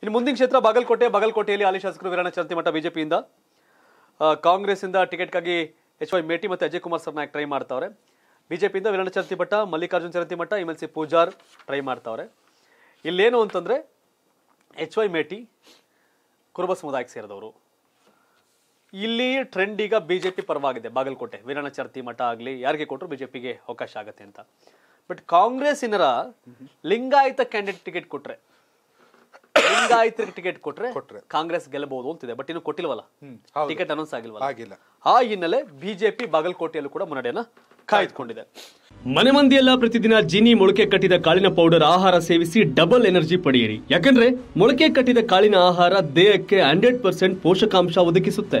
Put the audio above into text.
ಇನ್ನು ಮುಂದಿನ ಕ್ಷೇತ್ರ ಬಾಗಲಕೋಟೆ ಬಾಗಲಕೋಟೆಯಲ್ಲಿ ಹಾಲಿ ಶಾಸಕರು ವೀರಣ್ಣ ಮಠ ಬಿಜೆಪಿಯಿಂದ ಕಾಂಗ್ರೆಸ್ಸಿಂದ ಟಿಕೆಟ್ಗಾಗಿ ಎಚ್ ವೈ ಮೇಟಿ ಮತ್ತು ಅಜಯ್ ಕುಮಾರ್ ಸರ್ನಾಯಕ್ ಟ್ರೈ ಮಾಡ್ತಾವ್ರೆ ಬಿಜೆಪಿಯಿಂದ Veeranna Charantimath Mallikarjun Math M L C Pujar try ಮಾಡ್ತಾವ್ರೆ ಇಲ್ಲೇನು ಅಂತಂದರೆ ಎಚ್ ವೈ ಮೇಟಿ ಕುರುಬ ಸಮುದಾಯಕ್ಕೆ ಸೇರಿದವರು ಇಲ್ಲಿ ಟ್ರೆಂಡ್ ಈಗ ಬಿ ಜೆ ಪಿ ಪರವಾಗಿದೆ ಬಾಗಲಕೋಟೆ ವೀರಣ್ಣ ಮಠ ಆಗಲಿ ಯಾರಿಗೆ ಕೊಟ್ಟರು ಬಿ ಜೆ ಪಿಗೆ ಅವಕಾಶ ಆಗುತ್ತೆ ಅಂತ ಬಟ್ ಕಾಂಗ್ರೆಸ್ಸಿನರ ಲಿಂಗಾಯತ ಕ್ಯಾಂಡಿಡೇಟ್ ಟಿಕೆಟ್ ಕೊಟ್ಟರೆ ಟಿಕೆಟ್ ಕೊಟ್ರೆ ಕಾಂಗ್ರೆಸ್ ಗೆಲ್ಲಬಹುದು ಅಂತಿದೆ ಬಟ್ ಇನ್ನು ಕೊಟ್ಟಿಲ್ವಲ್ಲ ಟಿಕೆಟ್ ಅನೌನ್ಸ್ ಆಗಿಲ್ವಲ್ಲ ಆಗಿಲ್ಲ ಆ ಹಿನ್ನೆಲೆ ಬಿಜೆಪಿ ಬಾಗಲಕೋಟೆಯಲ್ಲೂ ಕೂಡ ಮುನ್ನಡೆಯನ್ನ ಕಾಯ್ದುಕೊಂಡಿದೆ ಮನೆ ಮಂದಿಯೆಲ್ಲ ಪ್ರತಿದಿನ ಜಿನಿ ಮೊಳಕೆ ಕಟ್ಟಿದ ಕಾಳಿನ ಪೌಡರ್ ಆಹಾರ ಸೇವಿಸಿ ಡಬಲ್ ಎನರ್ಜಿ ಪಡೆಯಿರಿ ಯಾಕಂದ್ರೆ ಮೊಳಕೆ ಕಟ್ಟಿದ ಕಾಳಿನ ಆಹಾರ ದೇಹಕ್ಕೆ ಹಂಡ್ರೆಡ್ ಪರ್ಸೆಂಟ್ ಪೋಷಕಾಂಶ ಒದಗಿಸುತ್ತೆ